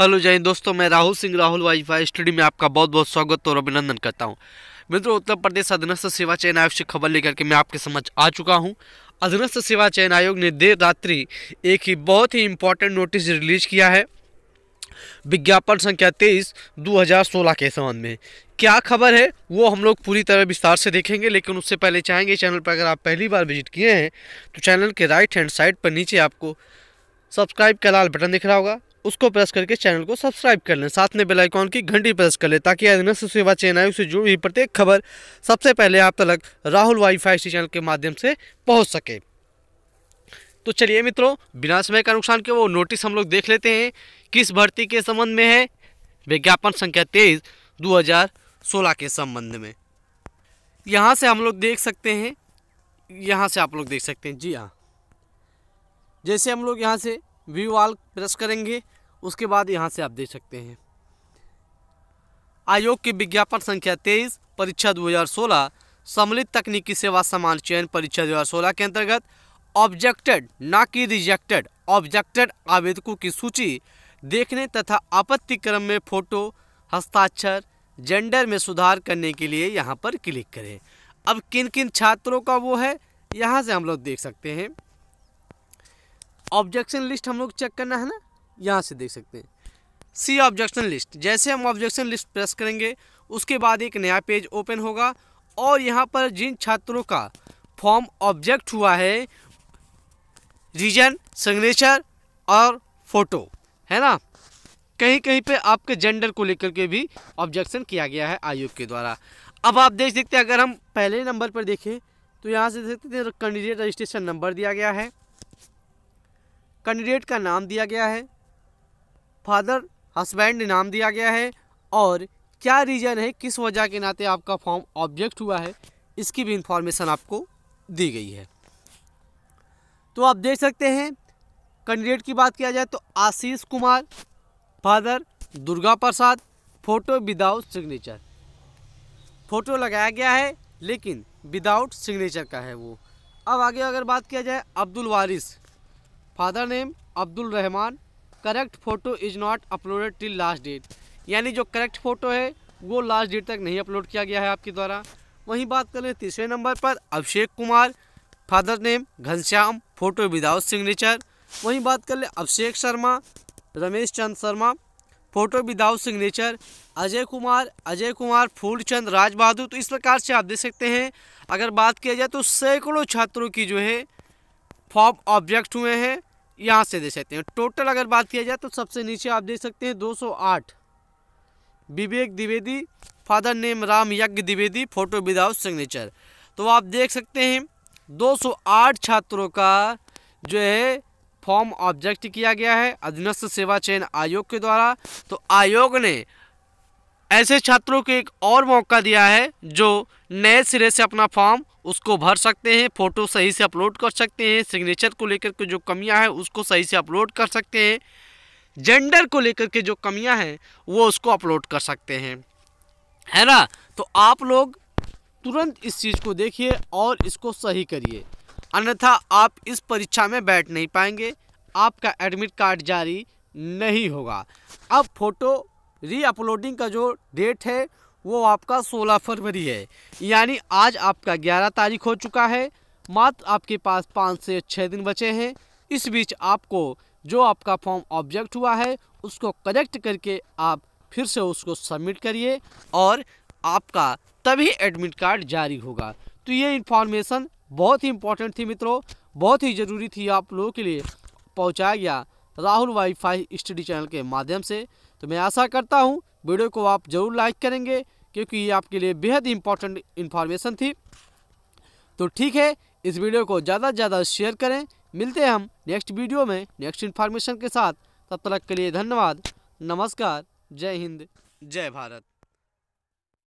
hello जय दोस्तों मैं राहुल सिंह राहुल वाईफाई स्टडी में आपका बहुत बहुत स्वागत और अभिनंदन करता हूं मित्रों उत्तर प्रदेश अधीनस्थ सेवा चयन आयोग से खबर लेकर के मैं आपके समझ आ चुका हूं अधीनस्थ सेवा चयन आयोग ने देर रात्रि एक ही बहुत ही इम्पोर्टेंट नोटिस रिलीज किया है विज्ञापन संख्या तेईस दो के संबंध में क्या खबर है वो हम लोग पूरी तरह विस्तार से देखेंगे लेकिन उससे पहले चाहेंगे चैनल पर अगर आप पहली बार विजिट किए हैं तो चैनल के राइट हैंड साइड पर नीचे आपको सब्सक्राइब का लाल बटन दिख रहा होगा उसको प्रेस करके चैनल को सब्सक्राइब कर लें साथ में बेलाइकॉन की घंटी प्रेस कर लें ताकि सेवा चैन आए से जुड़ी हुई प्रत्येक खबर सबसे पहले आप तक राहुल सी चैनल के माध्यम से पहुँच सके तो चलिए मित्रों बिना समय का नुकसान के वो नोटिस हम लोग देख लेते हैं किस भर्ती के संबंध में है विज्ञापन संख्या तेईस 2016 के संबंध में यहाँ से हम लोग देख सकते हैं यहाँ से आप लोग देख सकते हैं जी हाँ जैसे हम लोग यहाँ से व्यू वाल प्रेस करेंगे उसके बाद यहाँ से आप देख सकते हैं आयोग की विज्ञापन संख्या तेईस परीक्षा 2016 सम्मिलित तकनीकी सेवा समान चयन परीक्षा 2016 के अंतर्गत ऑब्जेक्टेड ना कि रिजेक्टेड ऑब्जेक्टेड आवेदकों की सूची देखने तथा आपत्ति क्रम में फोटो हस्ताक्षर जेंडर में सुधार करने के लिए यहाँ पर क्लिक करें अब किन किन छात्रों का वो है यहाँ से हम लोग देख सकते हैं ऑब्जेक्शन लिस्ट हम लोग चेक करना है ना यहाँ से देख सकते हैं सी ऑब्जेक्शन लिस्ट जैसे हम ऑब्जेक्शन लिस्ट प्रेस करेंगे उसके बाद एक नया पेज ओपन होगा और यहाँ पर जिन छात्रों का फॉर्म ऑब्जेक्ट हुआ है रीजन सिग्नेचर और फोटो है ना कहीं कहीं पे आपके जेंडर को लेकर के भी ऑब्जेक्शन किया गया है आयोग के द्वारा अब आप देख सकते हैं अगर हम पहले नंबर पर देखें तो यहाँ से देख सकते हैं कैंडिडेट रजिस्ट्रेशन नंबर दिया गया है कैंडिडेट का नाम दिया गया है फादर हस्बैंड नाम दिया गया है और क्या रीज़न है किस वजह के नाते आपका फॉर्म ऑब्जेक्ट हुआ है इसकी भी इंफॉर्मेशन आपको दी गई है तो आप देख सकते हैं कैंडिडेट की बात किया जाए तो Ashish Kumar father Durga Prasad photo without signature photo लगाया गया है लेकिन विदाउट सिग्नेचर का है वो अब आगे अगर बात किया जाए Abdul Waris father name Abdul Rahman correct photo is not uploaded till last date यानी जो करेक्ट फ़ोटो है वो लास्ट डेट तक नहीं अपलोड किया गया है आपके द्वारा वहीं बात करें तीसरे नंबर पर Abhishek Kumar father name Ghanshyam photo without signature वहीं बात कर लें Abhishek Sharma Ramesh Chand Sharma photo without signature Ajay Kumar Ajay Kumar Phoolchand Rajbahadur तो इस प्रकार से आप देख सकते हैं अगर बात किया जाए तो सैकड़ों छात्रों की जो है फॉर्म ऑब्जेक्ट हुए हैं यहाँ से देख सकते हैं टोटल अगर बात किया जाए तो सबसे नीचे आप देख सकते हैं 208 Vivek Dwivedi father name Ram Yagya Dwivedi photo without signature तो आप देख सकते हैं 208 छात्रों का जो है फॉर्म ऑब्जेक्ट किया गया है अधीनस्थ सेवा चयन आयोग के द्वारा तो आयोग ने ऐसे छात्रों को एक और मौका दिया है जो नए सिरे से अपना फॉर्म उसको भर सकते हैं फ़ोटो सही से अपलोड कर सकते हैं सिग्नेचर को लेकर के जो कमियां हैं उसको सही से अपलोड कर सकते हैं जेंडर को लेकर के जो कमियां हैं वो उसको अपलोड कर सकते हैं है ना तो आप लोग तुरंत इस चीज़ को देखिए और इसको सही करिए अन्यथा आप इस परीक्षा में बैठ नहीं पाएंगे आपका एडमिट कार्ड जारी नहीं होगा अब फोटो री अपलोडिंग का जो डेट है वो आपका 16 फरवरी है यानी आज आपका 11 तारीख हो चुका है मात्र आपके पास पाँच से छः दिन बचे हैं इस बीच आपको जो आपका फॉर्म ऑब्जेक्ट हुआ है उसको करेक्ट करके आप फिर से उसको सबमिट करिए और आपका तभी एडमिट कार्ड जारी होगा तो ये इन्फॉर्मेशन बहुत ही इंपॉर्टेंट थी मित्रों बहुत ही ज़रूरी थी आप लोगों के लिए पहुँचाया गया राहुल वाईफाई स्टडी चैनल के माध्यम से तो मैं आशा करता हूँ वीडियो को आप जरूर लाइक करेंगे क्योंकि ये आपके लिए बेहद इंपॉर्टेंट इन्फॉर्मेशन थी तो ठीक है इस वीडियो को ज़्यादा से ज़्यादा शेयर करें मिलते हैं हम नेक्स्ट वीडियो में नेक्स्ट इन्फॉर्मेशन के साथ तब तक के लिए धन्यवाद नमस्कार जय हिंद जय भारत